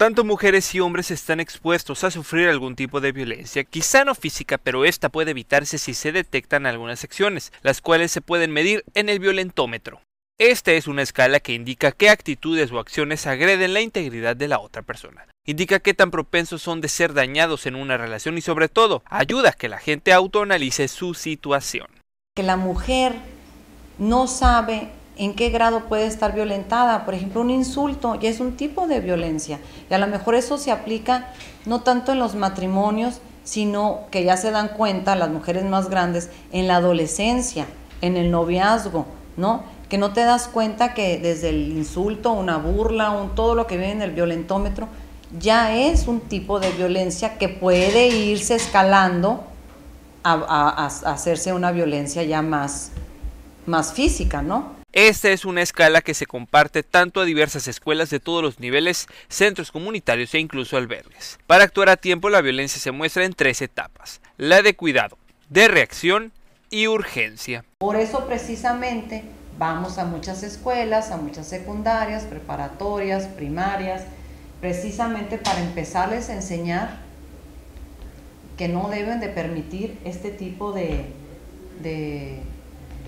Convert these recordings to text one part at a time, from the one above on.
Tanto mujeres y hombres están expuestos a sufrir algún tipo de violencia, quizá no física, pero esta puede evitarse si se detectan algunas acciones, las cuales se pueden medir en el violentómetro. Esta es una escala que indica qué actitudes o acciones agreden la integridad de la otra persona. Indica qué tan propensos son de ser dañados en una relación y sobre todo ayuda a que la gente autoanalice su situación. Que la mujer no sabe en qué grado puede estar violentada. Por ejemplo, un insulto ya es un tipo de violencia y a lo mejor eso se aplica no tanto en los matrimonios, sino que ya se dan cuenta las mujeres más grandes en la adolescencia, en el noviazgo, ¿no? Que no te das cuenta que desde el insulto, una burla, un, todo lo que viene en el violentómetro, ya es un tipo de violencia que puede irse escalando a, hacerse una violencia ya más, más física, ¿no? Esta es una escala que se comparte tanto a diversas escuelas de todos los niveles, centros comunitarios e incluso albergues. Para actuar a tiempo la violencia se muestra en tres etapas, la de cuidado, de reacción y urgencia. Por eso precisamente vamos a muchas escuelas, a muchas secundarias, preparatorias, primarias, precisamente para empezarles a enseñar que no deben de permitir este tipo de,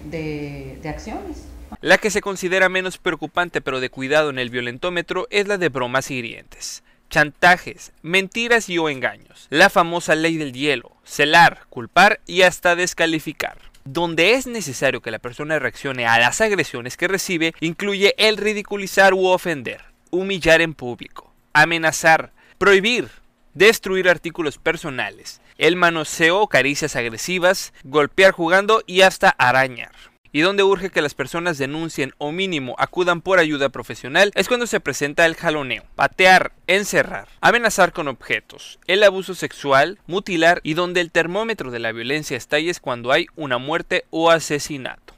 de acciones. La que se considera menos preocupante pero de cuidado en el violentómetro es la de bromas hirientes chantajes, mentiras y o engaños, la famosa ley del hielo, celar, culpar y hasta descalificar. Donde es necesario que la persona reaccione a las agresiones que recibe, incluye el ridiculizar u ofender, humillar en público, amenazar, prohibir, destruir artículos personales, el manoseo o caricias agresivas, golpear jugando y hasta arañar y donde urge que las personas denuncien o mínimo acudan por ayuda profesional es cuando se presenta el jaloneo, patear, encerrar, amenazar con objetos, el abuso sexual, mutilar y donde el termómetro de la violencia estalla es cuando hay una muerte o asesinato.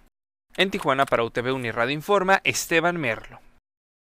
En Tijuana para UTV Unirradio Informa, Esteban Merlo.